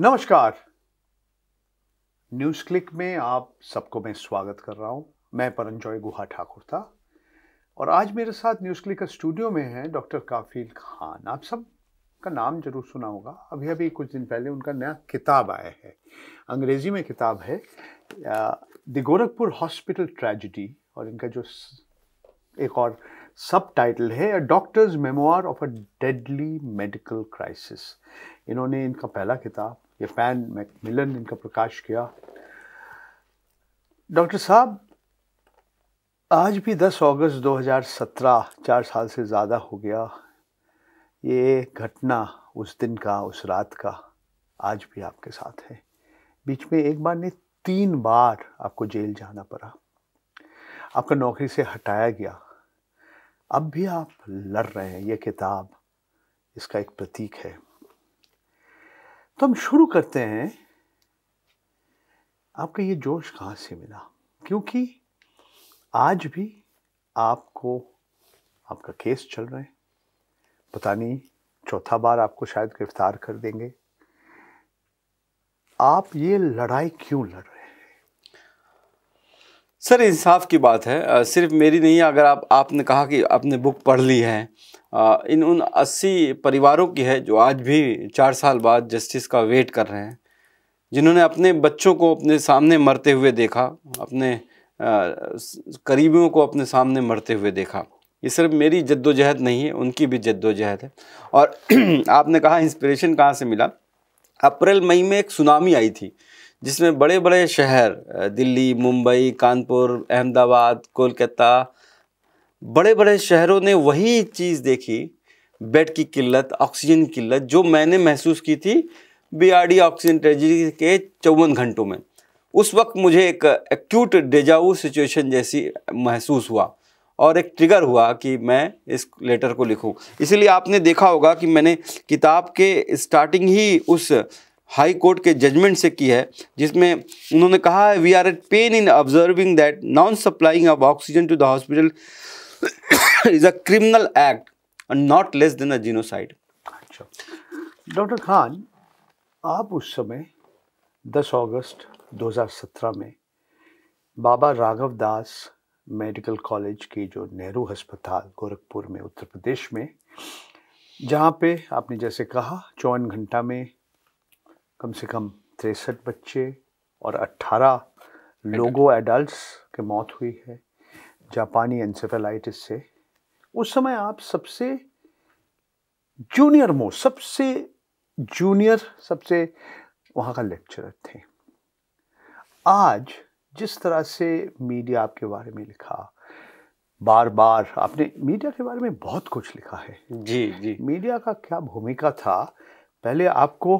नमस्कार news click में आप सबको मैं स्वागत कर रहा हूं मैं परंजॉय गुहा ठाकुर था और आज मेरे साथ न्यूज क्लिक का स्टूडियो में है डॉक्टर काफिल खान आप सब का नाम जरूर सुना होगा अभी अभी कुछ दिन पहले उनका नया किताब आया है अंग्रेजी में किताब है द गोरखपुर हॉस्पिटल ट्रेजिडी और इनका जो एक और सब टाइटल है a doctor's memoir of a deadly medical crisis इन्होंने इनका पहला किताब ये फैन मैकमिलन इनका प्रकाश किया डॉक्टर साहब आज भी 10 अगस्त 2017 चार साल से ज़्यादा हो गया ये घटना उस दिन का उस रात का आज भी आपके साथ है बीच में एक बार नहीं तीन बार आपको जेल जाना पड़ा आपका नौकरी से हटाया गया अब भी आप लड़ रहे हैं ये किताब इसका एक प्रतीक है तो हम शुरू करते हैं आपका ये जोश कहाँ से मिला क्योंकि आज भी आपको आपका केस चल रहा है पता नहीं चौथा बार आपको शायद गिरफ्तार कर देंगे आप ये लड़ाई क्यों लड़ रहे सर इंसाफ की बात है सिर्फ मेरी नहीं अगर आप आपने कहा कि आपने बुक पढ़ ली है इन उन अस्सी परिवारों की है जो आज भी चार साल बाद जस्टिस का वेट कर रहे हैं जिन्होंने अपने बच्चों को अपने सामने मरते हुए देखा अपने करीबियों को अपने सामने मरते हुए देखा ये सिर्फ मेरी जद्दोजहद नहीं है उनकी भी जद्दोजहद है और आपने कहा इंस्पिरेशन कहाँ से मिला अप्रैल मई में एक सुनामी आई थी जिसमें बड़े बड़े शहर दिल्ली मुंबई कानपुर अहमदाबाद कोलकाता बड़े बड़े शहरों ने वही चीज़ देखी बेड की किल्लत ऑक्सीजन की किल्लत जो मैंने महसूस की थी बीआरडी ऑक्सीजन ट्रेजिडी के चौवन घंटों में उस वक्त मुझे एक एक्यूट डेजाऊ सिचुएशन जैसी महसूस हुआ और एक ट्रिगर हुआ कि मैं इस लेटर को लिखूं इसीलिए आपने देखा होगा कि मैंने किताब के स्टार्टिंग ही उस हाई कोर्ट के जजमेंट से की है जिसमें उन्होंने कहा है we are at pain in observing that non supplying of oxygen to the hospital is a criminal act and not less than a genocide अच्छा डॉक्टर खान आप उस समय 10 अगस्त 2017 में बाबा राघव दास मेडिकल कॉलेज के जो नेहरू अस्पताल गोरखपुर में उत्तर प्रदेश में जहाँ पे आपने जैसे कहा चौवन घंटा में कम से कम तिरसठ बच्चे और 18 लोगो एडल्ट्स की मौत हुई है जापानी एनसेफेलाइटिस से उस समय आप सबसे जूनियर मो सबसे जूनियर सबसे वहाँ का लेक्चरर थे आज जिस तरह से मीडिया आपके बारे में लिखा बार बार आपने मीडिया के बारे में बहुत कुछ लिखा है जी जी मीडिया का क्या भूमिका था पहले आपको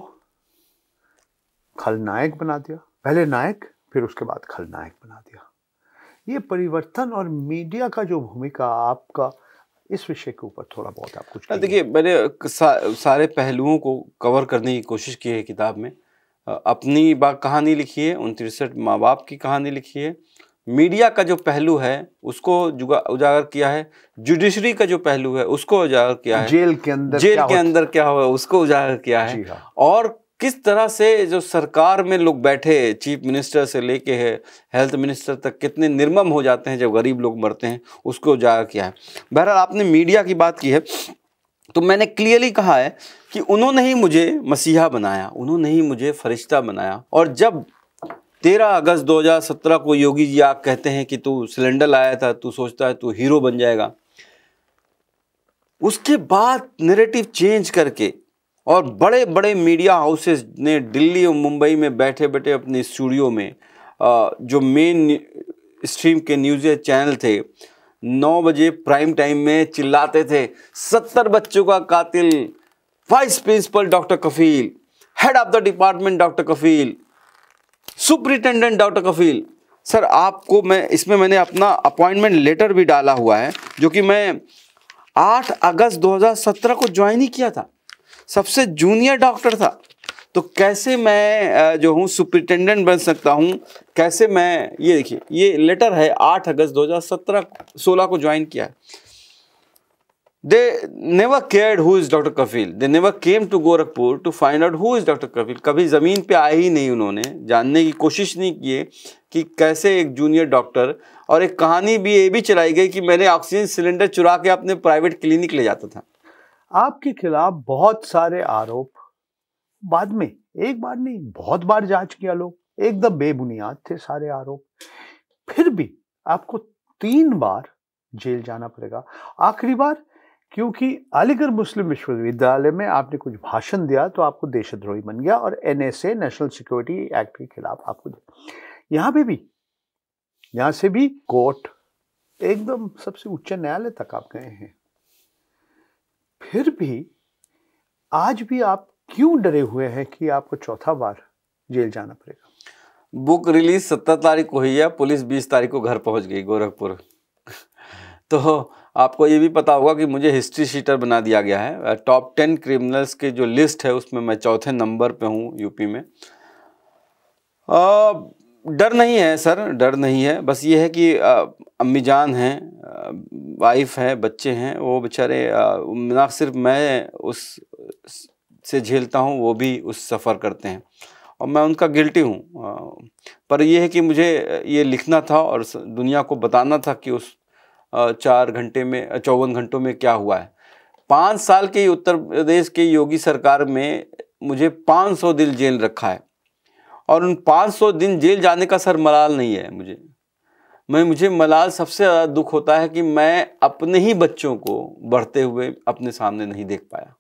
खलनायक बना दिया पहले नायक फिर उसके बाद खलनायक बना दिया ये परिवर्तन और मीडिया का जो भूमिका आपका इस विषय के ऊपर थोड़ा बहुत आप कुछ हाँ, देखिए मैंने सा, सारे पहलुओं को कवर करने की कोशिश की है किताब में अपनी बात कहानी लिखी है उन तिरसठ माँ बाप की कहानी लिखी है मीडिया का जो पहलू है उसको उजागर किया है जुडिशरी का जो पहलू है उसको उजागर किया है जेल के अंदर जेल के अंदर क्या हुआ उसको उजागर किया है हाँ। और किस तरह से जो सरकार में लोग बैठे चीफ मिनिस्टर से लेके है हेल्थ मिनिस्टर तक कितने निर्मम हो जाते हैं जब गरीब लोग मरते हैं उसको उजागर किया है बहरहाल आपने मीडिया की बात की है तो मैंने क्लियरली कहा है कि उन्होंने ही मुझे मसीहा बनाया उन्होंने ही मुझे फरिश्ता बनाया और जब तेरह अगस्त 2017 को योगी जी आप कहते हैं कि तू सिलेंडर लाया था तू सोचता है तू हीरो बन जाएगा उसके बाद नेरेटिव चेंज करके और बड़े बड़े मीडिया हाउसेस ने दिल्ली और मुंबई में बैठे बैठे अपने स्टूडियो में जो मेन स्ट्रीम के न्यूज चैनल थे नौ बजे प्राइम टाइम में चिल्लाते थे सत्तर बच्चों का कातिल vice principal doctor Kafeel head of the department doctor Kafeel superintendent doctor Kafeel sir आपको मैं इसमें मैंने अपना अपॉइंटमेंट लेटर भी डाला हुआ है जो कि मैं 8 अगस्त 2017 को ज्वाइन ही किया था सबसे जूनियर डॉक्टर था तो कैसे मैं जो हूँ सुप्रिटेंडेंट बन सकता हूँ कैसे मैं ये देखिए ये लेटर है आठ अगस्त दो हज़ार सत्रह सोलह को ज्वाइन किया है they never cared who is doctor Kafeel they never came to Gorakhpur to find out who is doctor Kafeel कभी ज़मीन पे आए ही नहीं उन्होंने जानने की कोशिश नहीं किए कि कैसे एक जूनियर डॉक्टर और एक कहानी भी ये भी चलाई गई कि मैंने ऑक्सीजन सिलेंडर चुरा के अपने प्राइवेट क्लिनिक ले जाता था आपके खिलाफ बहुत सारे आरोप बाद में एक बार नहीं बहुत बार जांच किया लोग एकदम बेबुनियाद थे सारे आरोप फिर भी आपको तीन बार जेल जाना पड़ेगा आखिरी बार क्योंकि अलीगढ़ मुस्लिम विश्वविद्यालय में आपने कुछ भाषण दिया तो आपको देशद्रोही बन गया और एनएसए नेशनल सिक्योरिटी एक्ट के खिलाफ आपको यहाँ पे भी यहाँ से भी कोर्ट एकदम सबसे उच्च न्यायालय तक आप गए हैं फिर भी आज भी आप क्यों डरे हुए हैं कि आपको चौथा बार जेल जाना पड़ेगा बुक रिलीज सत्रह तारीख को हुई है पुलिस बीस तारीख को घर पहुंच गई गोरखपुर तो आपको ये भी पता होगा कि मुझे हिस्ट्री शीटर बना दिया गया है टॉप टेन क्रिमिनल्स के जो लिस्ट है उसमें मैं चौथे नंबर पे हूँ यूपी में आ, डर नहीं है सर डर नहीं है बस ये है कि अम्मी जान हैं वाइफ है बच्चे हैं वो बेचारे ना सिर्फ मैं उस से झेलता हूँ वो भी उस सफ़र करते हैं और मैं उनका गिल्टी हूँ पर यह है कि मुझे ये लिखना था और दुनिया को बताना था कि उस चार घंटे में चौवन घंटों में क्या हुआ है पाँच साल के उत्तर प्रदेश के योगी सरकार में मुझे 500 दिल जेल रखा है और उन 500 दिन जेल जाने का सर मलाल नहीं है मुझे मैं मुझे मलाल सबसे ज़्यादा दुख होता है कि मैं अपने ही बच्चों को बढ़ते हुए अपने सामने नहीं देख पाया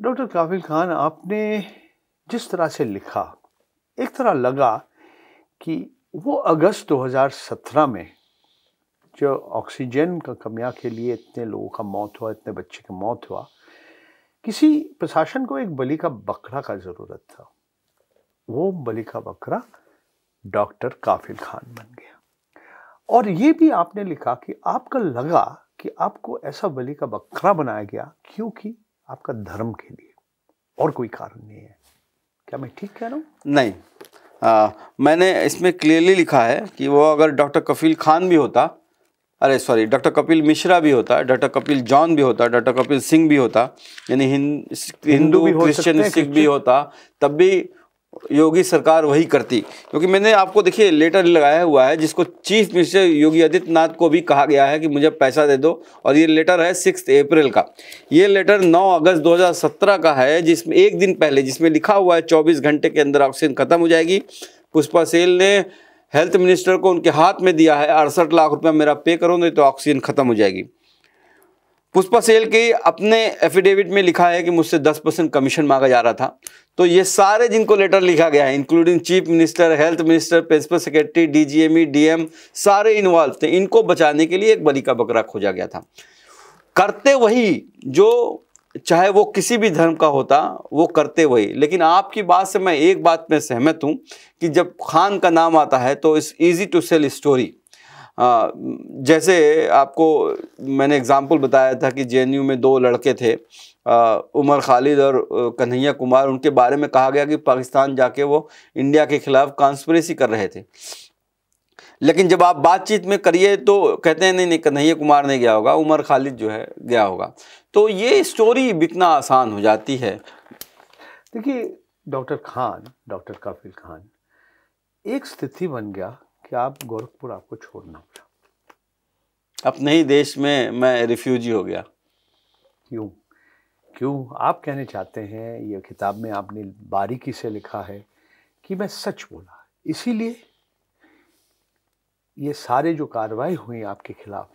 डॉक्टर काबिल खान आपने जिस तरह से लिखा एक तरह लगा कि वो अगस्त 2017 में जो ऑक्सीजन का कमिया के लिए इतने लोगों का मौत हुआ इतने बच्चे का मौत हुआ किसी प्रशासन को एक बलि का बकरा का ज़रूरत था वो बलि का बकरा डॉक्टर काफिल खान बन गया और ये भी आपने लिखा कि आपका लगा कि आपको ऐसा बलि का बकरा बनाया गया क्योंकि आपका धर्म के लिए और कोई कारण नहीं है क्या मैं ठीक कह रहा हूँ नहीं आ, मैंने इसमें क्लियरली लिखा है कि वो अगर डॉक्टर कफील खान भी होता अरे सॉरी डॉक्टर कपिल मिश्रा भी होता डॉक्टर कपिल जॉन भी होता डॉक्टर कपिल सिंह भी होता यानी हिंदू क्रिश्चियन सिख भी होता तब भी योगी सरकार वही करती क्योंकि मैंने आपको देखिए लेटर लगाया हुआ है जिसको चीफ मिनिस्टर योगी आदित्यनाथ को भी कहा गया है कि मुझे पैसा दे दो और ये लेटर है सिक्स अप्रैल का ये लेटर 9 अगस्त 2017 का है जिसमें एक दिन पहले जिसमें लिखा हुआ है 24 घंटे के अंदर ऑक्सीजन खत्म हो जाएगी पुष्पा सेल ने हेल्थ मिनिस्टर को उनके हाथ में दिया है अड़सठ लाख रुपया मेरा पे करो नहीं तो ऑक्सीजन खत्म हो जाएगी पुष्पा सेल के अपने एफिडेविट में लिखा है कि मुझसे 10 परसेंट कमीशन मांगा जा रहा था तो ये सारे जिनको लेटर लिखा गया है including chief minister health minister principal secretary DGME DM सारे इन्वॉल्व थे इनको बचाने के लिए एक बलि का बकरा खोजा गया था करते वही जो चाहे वो किसी भी धर्म का होता वो करते वही लेकिन आपकी बात से मैं एक बात में सहमत हूँ कि जब खान का नाम आता है तो इस ईजी टू सेल स्टोरी जैसे आपको मैंने एग्ज़ाम्पल बताया था कि जे में दो लड़के थे उमर खालिद और कन्हैया कुमार उनके बारे में कहा गया कि पाकिस्तान जाके वो इंडिया के ख़िलाफ़ कॉन्स्परेसी कर रहे थे लेकिन जब आप बातचीत में करिए तो कहते हैं नहीं नहीं कन्हैया कुमार नहीं गया होगा उमर खालिद जो है गया होगा तो ये स्टोरी बिकना आसान हो जाती है देखिए डॉक्टर खान डॉक्टर काफिल खान एक स्थिति बन गया कि आप गोरखपुर आपको छोड़ना पड़ा अपने ही देश में मैं रिफ्यूजी हो गया क्यों क्यों आप कहने चाहते हैं ये किताब में आपने बारीकी से लिखा है कि मैं सच बोला इसीलिए ये सारे जो कार्रवाई हुई आपके खिलाफ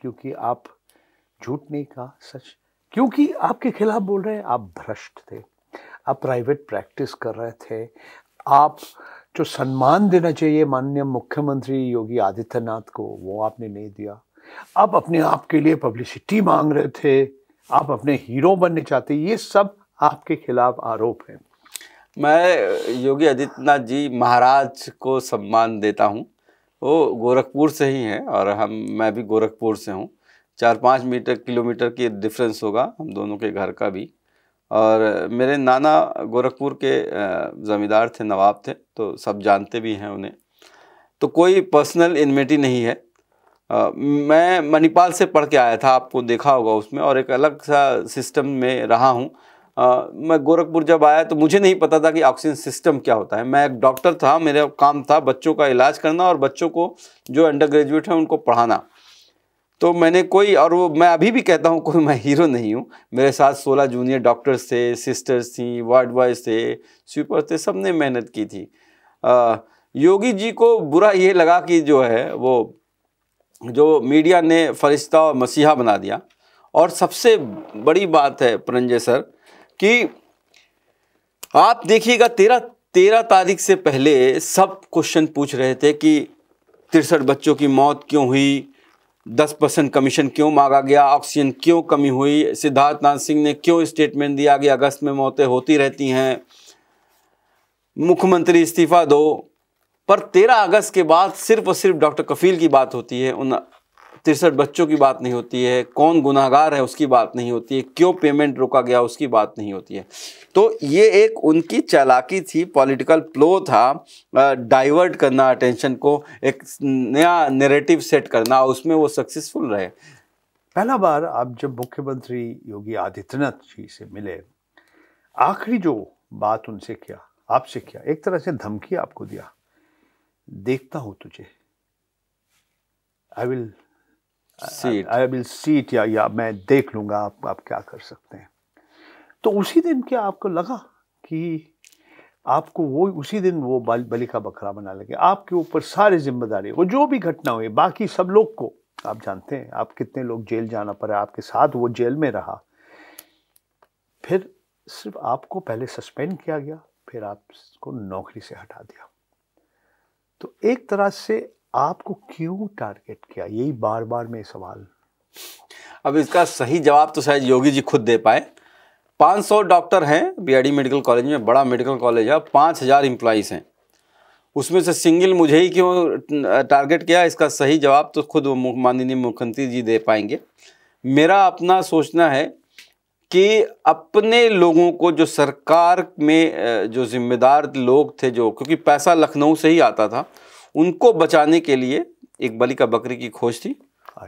क्योंकि आप झूठ नहीं कहा सच क्योंकि आपके खिलाफ बोल रहे हैं आप भ्रष्ट थे आप प्राइवेट प्रैक्टिस कर रहे थे आप जो सम्मान देना चाहिए माननीय मुख्यमंत्री योगी आदित्यनाथ को वो आपने नहीं दिया आप अपने आप के लिए पब्लिसिटी मांग रहे थे आप अपने हीरो बनने चाहते ये सब आपके खिलाफ आरोप हैं मैं योगी आदित्यनाथ जी महाराज को सम्मान देता हूँ वो गोरखपुर से ही हैं और हम मैं भी गोरखपुर से हूँ चार पाँच मीटर किलोमीटर की डिफरेंस होगा हम दोनों के घर का भी और मेरे नाना गोरखपुर के ज़मींदार थे नवाब थे तो सब जानते भी हैं उन्हें तो कोई पर्सनल इनमेटी नहीं है मैं मणिपाल से पढ़ के आया था आपको देखा होगा उसमें और एक अलग सा सिस्टम में रहा हूँ मैं गोरखपुर जब आया तो मुझे नहीं पता था कि ऑक्सीजन सिस्टम क्या होता है मैं एक डॉक्टर था मेरा काम था बच्चों का इलाज करना और बच्चों को जो अंडर ग्रेजुएट हैं उनको पढ़ाना तो मैंने कोई और वो मैं अभी भी कहता हूँ कोई मैं हीरो नहीं हूँ मेरे साथ सोलह जूनियर डॉक्टर्स थे सिस्टर्स थी वार्ड बॉयज़ थे स्वीपर थे सब ने मेहनत की थी आ, योगी जी को बुरा ये लगा कि जो है वो जो मीडिया ने फरिश्ता और मसीहा बना दिया और सबसे बड़ी बात है प्रंजय सर कि आप देखिएगा तेरह तेरह तारीख से पहले सब क्वेश्चन पूछ रहे थे कि तिरसठ बच्चों की मौत क्यों हुई दस परसेंट कमीशन क्यों मांगा गया ऑक्सीजन क्यों कमी हुई सिद्धार्थनाथ सिंह ने क्यों स्टेटमेंट दिया कि अगस्त में मौतें होती रहती हैं मुख्यमंत्री इस्तीफा दो पर 13 अगस्त के बाद सिर्फ और सिर्फ डॉक्टर कफील की बात होती है उन तिरसठ बच्चों की बात नहीं होती है कौन गुनाहगार है उसकी बात नहीं होती है क्यों पेमेंट रोका गया उसकी बात नहीं होती है तो ये एक उनकी चालाकी थी पॉलिटिकल प्लो था डाइवर्ट करना अटेंशन को एक नया नेरेटिव सेट करना उसमें वो सक्सेसफुल रहे पहला बार आप जब मुख्यमंत्री योगी आदित्यनाथ जी से मिले आखिरी जो बात उनसे किया आपसे किया एक तरह से धमकी आपको दिया देखता हूं तुझे I will I will seat या या मैं देख लूंगा आप आप क्या कर सकते हैं तो उसी दिन क्या आपको लगा कि आपको वो उसी दिन वो बल, बलि का बकरा बना लगे आपके ऊपर सारे जिम्मेदारी वो जो भी घटना हुई बाकी सब लोग को आप जानते हैं आप कितने लोग जेल जाना पड़ा आपके साथ वो जेल में रहा फिर सिर्फ आपको पहले सस्पेंड किया गया फिर आपको नौकरी से हटा दिया तो एक तरह से आपको क्यों टारगेट किया यही बार बार में सवाल अब इसका सही जवाब तो शायद योगी जी खुद दे पाए 500 डॉक्टर हैं बीआईडी मेडिकल कॉलेज में बड़ा मेडिकल कॉलेज है पाँच हज़ार एम्प्लॉइज़ हैं उसमें से सिंगल मुझे ही क्यों टारगेट किया इसका सही जवाब तो खुद माननीय मुख्यमंत्री जी दे पाएंगे मेरा अपना सोचना है कि अपने लोगों को जो सरकार में जो जिम्मेदार लोग थे जो क्योंकि पैसा लखनऊ से ही आता था उनको बचाने के लिए एक बली का बकरी की खोज थी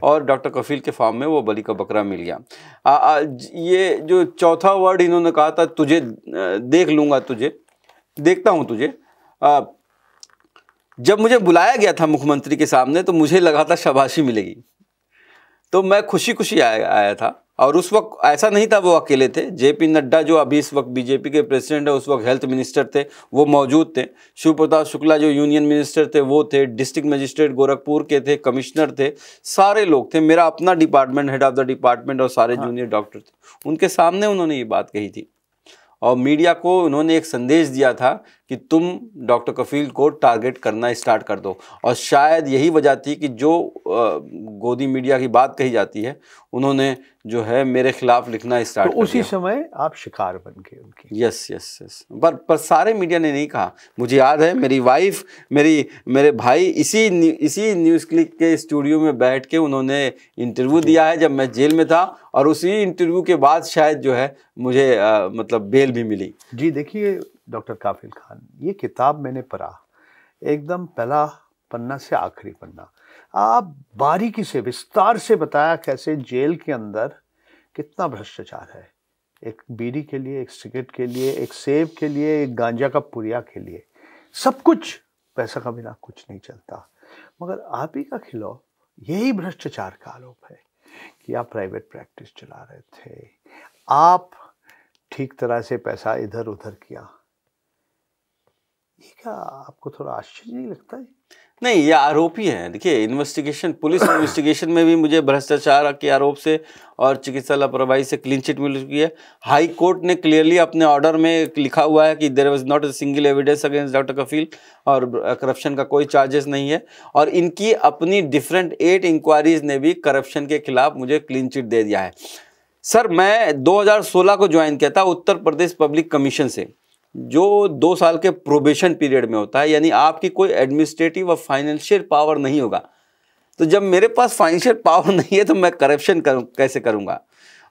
और डॉक्टर कफील के फार्म में वो बली का बकरा मिल गया आ, आ, ये जो चौथा वर्ड इन्होंने कहा था तुझे देख लूँगा तुझे देखता हूँ तुझे आ, जब मुझे बुलाया गया था मुख्यमंत्री के सामने तो मुझे लगा था शाबाशी मिलेगी तो मैं खुशी खुशी आया आया था और उस वक्त ऐसा नहीं था वो अकेले थे जेपी नड्डा जो अभी इस वक्त बीजेपी के प्रेसिडेंट है उस वक्त हेल्थ मिनिस्टर थे वो मौजूद थे शिव प्रताप शुक्ला जो यूनियन मिनिस्टर थे वो थे डिस्ट्रिक्ट मजिस्ट्रेट गोरखपुर के थे कमिश्नर थे सारे लोग थे मेरा अपना department head of the department और सारे हाँ। जूनियर डॉक्टर थे उनके सामने उन्होंने ये बात कही थी और मीडिया को उन्होंने एक संदेश दिया था कि तुम डॉक्टर कफील को टारगेट करना स्टार्ट कर दो और शायद यही वजह थी कि जो गोदी मीडिया की बात कही जाती है उन्होंने जो है मेरे खिलाफ लिखना स्टार्ट तो उसी समय आप शिकार बन गए उनके यस यस यस पर पर सारे मीडिया ने नहीं कहा मुझे याद है मेरी वाइफ मेरी मेरे भाई इसी इसी न्यूज़ क्लिक के स्टूडियो में बैठ के उन्होंने इंटरव्यू दिया है जब मैं जेल में था और उसी इंटरव्यू के बाद शायद जो है मुझे आ, मतलब बेल भी मिली जी देखिए डॉक्टर काफिल खान ये किताब मैंने पढ़ा एकदम पहला पन्ना से आखिरी पन्ना आप बारीकी से विस्तार से बताया कैसे जेल के अंदर कितना भ्रष्टाचार है एक बीड़ी के लिए एक सिगरेट के लिए एक सेब के लिए एक गांजा का पुरिया के लिए सब कुछ पैसा का बिना कुछ नहीं चलता मगर आप ही का खिलो यही भ्रष्टाचार का आरोप है कि आप प्राइवेट प्रैक्टिस चला रहे थे आप ठीक तरह से पैसा इधर उधर किया ये क्या आपको थोड़ा आश्चर्य नहीं लगता है नहीं ये आरोप ही है देखिए इन्वेस्टिगेशन पुलिस इन्वेस्टिगेशन में भी मुझे भ्रष्टाचार के आरोप से और चिकित्सा लापरवाही से क्लीन चिट मिल चुकी है हाई कोर्ट ने क्लियरली अपने ऑर्डर में लिखा हुआ है कि there was not a single evidence against doctor Kafeel और करप्शन uh, का कोई चार्जेस नहीं है और इनकी अपनी डिफरेंट एट इंक्वायरीज ने भी करप्शन के खिलाफ मुझे क्लीन चिट दे दिया है सर मैं दो को ज्वाइन किया था उत्तर प्रदेश पब्लिक कमीशन से जो दो साल के प्रोबेशन पीरियड में होता है यानी आपकी कोई एडमिनिस्ट्रेटिव और फाइनेंशियल पावर नहीं होगा तो जब मेरे पास फाइनेंशियल पावर नहीं है तो मैं करप्शन कर, कैसे करूँगा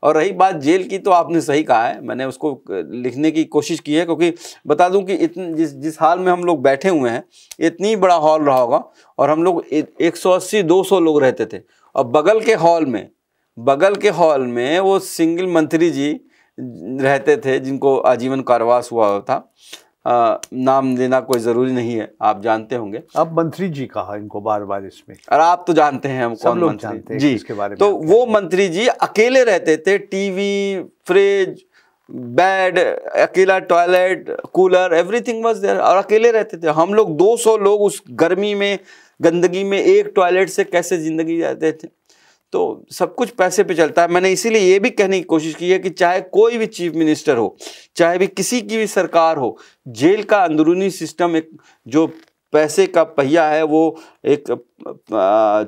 और रही बात जेल की तो आपने सही कहा है मैंने उसको लिखने की कोशिश की है क्योंकि बता दूं कि इतन जिस जिस हाल में हम लोग बैठे हुए हैं इतनी बड़ा हॉल रहा होगा और हम लोग एक सौ अस्सी दो सौ लोग रहते थे और बगल के हॉल में बगल के हॉल में वो सिंगल मंत्री जी रहते थे जिनको आजीवन कारावास हुआ था आ, नाम लेना कोई ज़रूरी नहीं है आप जानते होंगे अब मंत्री जी कहा इनको बार बार इसमें और आप तो जानते हैं हम कौन मंत्री जानते हैं जी इसके बारे में तो वो मंत्री जी अकेले रहते थे टीवी फ्रिज बेड अकेला toilet cooler everything was there और अकेले रहते थे हम लोग 200 लोग उस गर्मी में गंदगी में एक टॉयलेट से कैसे ज़िंदगी जाते थे तो सब कुछ पैसे पे चलता है मैंने इसीलिए ये भी कहने की कोशिश की है कि चाहे कोई भी चीफ मिनिस्टर हो चाहे भी किसी की भी सरकार हो जेल का अंदरूनी सिस्टम एक जो पैसे का पहिया है वो एक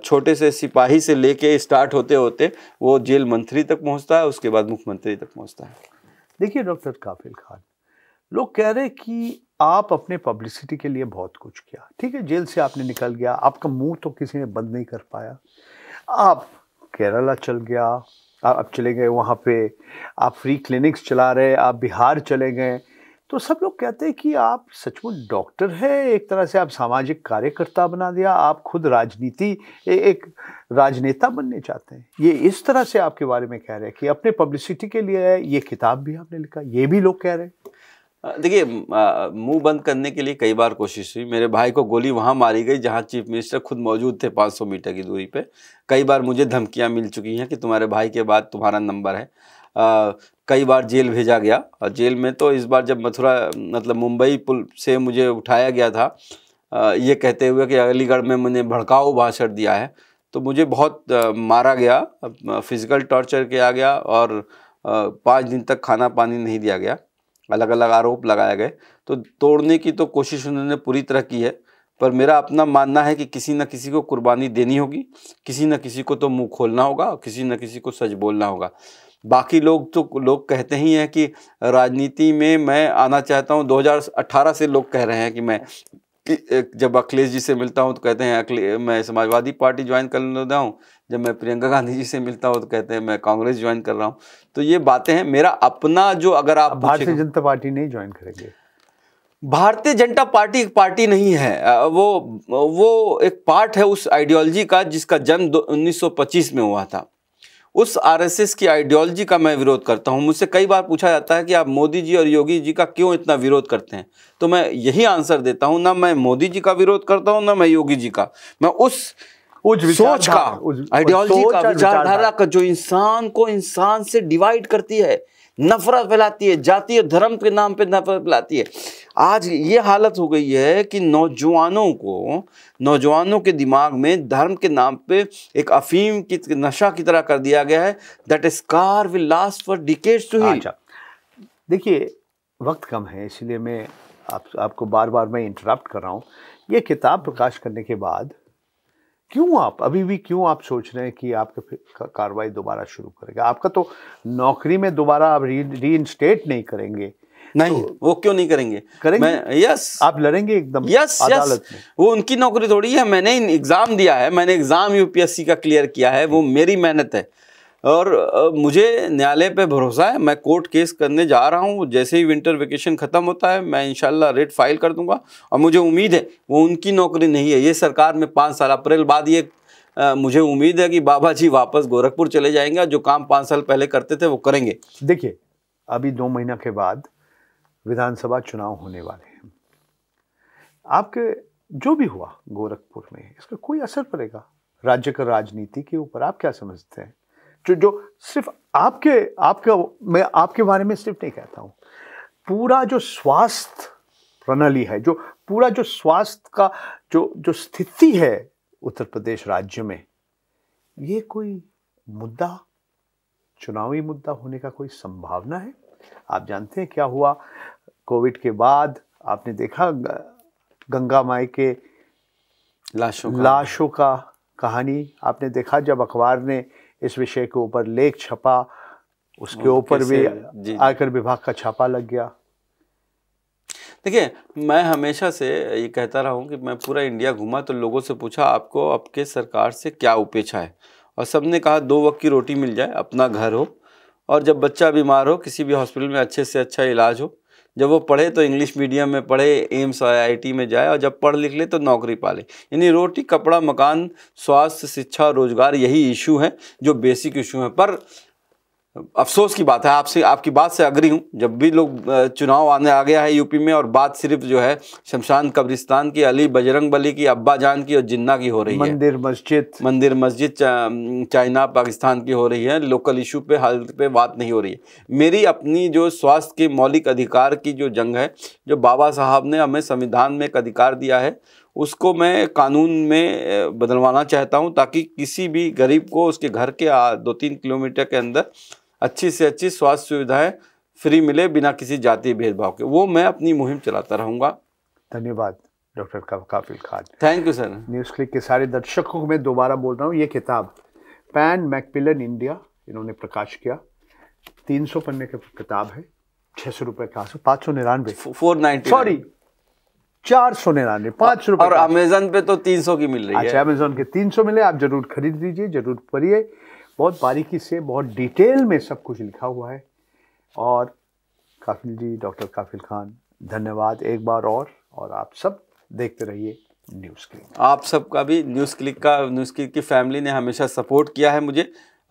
छोटे से सिपाही से लेके स्टार्ट होते होते वो जेल मंत्री तक पहुंचता है उसके बाद मुख्यमंत्री तक पहुंचता है देखिए डॉक्टर काफिल खान लोग कह रहे कि आप अपने पब्लिसिटी के लिए बहुत कुछ किया ठीक है जेल से आपने निकल गया आपका मुंह तो किसी ने बंद नहीं कर पाया आप केरला चल गया आप चले गए वहाँ पे आप फ्री क्लिनिक्स चला रहे आप बिहार चले गए तो सब लोग कहते हैं कि आप सचमुच डॉक्टर है एक तरह से आप सामाजिक कार्यकर्ता बना दिया आप खुद राजनीति एक राजनेता बनने चाहते हैं ये इस तरह से आपके बारे में कह रहे हैं कि अपने पब्लिसिटी के लिए ये किताब भी आपने लिखा ये भी लोग कह रहे हैं देखिए मुंह बंद करने के लिए कई बार कोशिश हुई मेरे भाई को गोली वहाँ मारी गई जहाँ चीफ मिनिस्टर खुद मौजूद थे 500 मीटर की दूरी पे कई बार मुझे धमकियाँ मिल चुकी हैं कि तुम्हारे भाई के बाद तुम्हारा नंबर है आ, कई बार जेल भेजा गया और जेल में तो इस बार जब मथुरा मतलब मुंबई पुल से मुझे उठाया गया था आ, ये कहते हुए कि अलीगढ़ में मैंने भड़काऊ भाषण दिया है तो मुझे बहुत आ, मारा गया फिज़िकल टॉर्चर किया गया और पाँच दिन तक खाना पानी नहीं दिया गया अलग अलग आरोप लगाए गए तो तोड़ने की तो कोशिश उन्होंने पूरी तरह की है पर मेरा अपना मानना है कि किसी न किसी को कुर्बानी देनी होगी किसी न किसी को तो मुंह खोलना होगा और किसी न किसी को सच बोलना होगा बाकी लोग तो लोग कहते ही हैं कि राजनीति में मैं आना चाहता हूं 2018 से लोग कह रहे हैं कि मैं जब अखिलेश जी से मिलता हूँ तो कहते हैं मैं समाजवादी पार्टी ज्वाइन कर लेता हूँ जब मैं प्रियंका गांधी जी से मिलता हूँ तो कहते हैं मैं कांग्रेस ज्वाइन कर रहा हूँ तो ये बातें हैं मेरा अपना जो अगर आप भारतीय जनता पार्टी नहीं ज्वाइन करेंगे भारतीय जनता पार्टी एक पार्टी नहीं है वो वो एक पार्ट है उस आइडियोलॉजी का जिसका जन्म 1925 में हुआ था उस आरएसएस की आइडियोलॉजी का मैं विरोध करता हूं मुझसे कई बार पूछा जाता है कि आप मोदी जी और योगी जी का क्यों इतना विरोध करते हैं तो मैं यही आंसर देता हूं ना मैं मोदी जी का विरोध करता हूं ना मैं योगी जी का मैं उस सोच का आइडियोलॉजी का विचारधारा का जो इंसान को इंसान से डिवाइड करती है नफरत फैलाती है है धर्म के नाम पे नफरत फैलाती है आज ये हालत हो गई है कि नौजवानों को नौजवानों के दिमाग में धर्म के नाम पे एक अफीम की नशा की तरह कर दिया गया है that scar will last for decades to ही देखिए वक्त कम है इसलिए मैं आप आपको बार बार मैं इंटरप्ट कर रहा हूँ ये किताब प्रकाश करने के बाद क्यों आप अभी भी क्यों आप सोच रहे हैं कि आपके कार्रवाई दोबारा शुरू करेगा आपका तो नौकरी में दोबारा आप री री नहीं करेंगे नहीं तो, वो क्यों नहीं करेंगे करेंगे मैं यस आप लड़ेंगे एकदम यस यस वो उनकी नौकरी थोड़ी है मैंने एग्जाम दिया है मैंने एग्जाम यूपीएससी का क्लियर किया है वो मेरी मेहनत है और मुझे न्यायालय पे भरोसा है मैं कोर्ट केस करने जा रहा हूँ जैसे ही विंटर वेकेशन ख़त्म होता है मैं इन रेट फाइल कर दूंगा और मुझे उम्मीद है वो उनकी नौकरी नहीं है ये सरकार में पाँच साल अप्रैल बाद ये आ, मुझे उम्मीद है कि बाबा जी वापस गोरखपुर चले जाएंगे जो काम पाँच साल पहले करते थे वो करेंगे देखिए अभी दो महीना के बाद विधानसभा चुनाव होने वाले हैं आपके जो भी हुआ गोरखपुर में इसका कोई असर पड़ेगा राज्य का राजनीति के ऊपर आप क्या समझते हैं जो जो सिर्फ आपके आपका मैं आपके बारे में सिर्फ नहीं कहता हूँ पूरा जो स्वास्थ्य प्रणाली है जो पूरा जो स्वास्थ्य का जो जो स्थिति है उत्तर प्रदेश राज्य में ये कोई मुद्दा चुनावी मुद्दा होने का कोई संभावना है आप जानते हैं क्या हुआ कोविड के बाद आपने देखा गंगा माई के लाशों का लाशों का कहानी आपने देखा जब अखबार ने इस विषय के ऊपर लेख छपा उसके ऊपर भी आयकर विभाग का छापा लग गया देखिए मैं हमेशा से ये कहता रहा हूँ कि मैं पूरा इंडिया घूमा तो लोगों से पूछा आपको आपके सरकार से क्या उपेक्षा है और सबने कहा दो वक्त की रोटी मिल जाए अपना घर हो और जब बच्चा बीमार हो किसी भी हॉस्पिटल में अच्छे से अच्छा इलाज हो जब वो पढ़े तो इंग्लिश मीडियम में पढ़े एम्स आईआईटी में जाए और जब पढ़ लिख ले तो नौकरी पा ले यानी रोटी कपड़ा मकान स्वास्थ्य शिक्षा रोज़गार यही इशू हैं जो बेसिक इशू हैं पर अफसोस की बात है आपसे आपकी बात से अग्री हूँ जब भी लोग चुनाव आने आ गया है यूपी में और बात सिर्फ जो है शमशान कब्रिस्तान की अली बजरंग बली की अब्बा जान की और जिन्ना की हो रही मंदिर है मंदिर मस्जिद मंदिर मस्जिद चाइना पाकिस्तान की हो रही है लोकल इशू पे हाल पे बात नहीं हो रही है मेरी अपनी जो स्वास्थ्य के मौलिक अधिकार की जो जंग है जो बाबा साहब ने हमें संविधान में एक अधिकार दिया है उसको मैं कानून में बदलवाना चाहता हूँ ताकि किसी भी गरीब को उसके घर के दो तीन किलोमीटर के अंदर अच्छी से अच्छी स्वास्थ्य सुविधाएं फ्री मिले बिना किसी जाति भेदभाव के वो मैं अपनी मुहिम चलाता रहूंगा धन्यवाद doctor Kafeel Khan thank you sir news click के सारे दर्शकों को मैं दोबारा बोल रहा हूँ ये किताब पैन मैकपिलन इंडिया इन्होंने प्रकाश किया तीन सौ पन्ने की किताब है छह सौ रुपये का पाँच सौ निन्यानवे फोर नाइनटी सॉरी चार सौ निन्यानवे पाँच सौ रुपये और अमेजोन पे तो तीन सौ की मिल रही अच्छा, है अच्छा अमेजोन के तीन सौ मिले आप जरूर खरीद लीजिए जरूर पढ़िए बहुत बारीकी से बहुत डिटेल में सब कुछ लिखा हुआ है और काफिल जी डॉक्टर काफिल खान धन्यवाद एक बार और और आप सब देखते रहिए न्यूज़ क्लिक आप सबका भी न्यूज़ क्लिक का न्यूज़ क्लिक की फैमिली ने हमेशा सपोर्ट किया है मुझे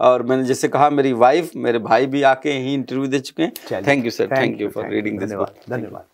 और मैंने जैसे कहा मेरी वाइफ मेरे भाई भी आके यहीं इंटरव्यू दे चुके हैं thank you sir thank you for reading धन्यवाद धन्यवाद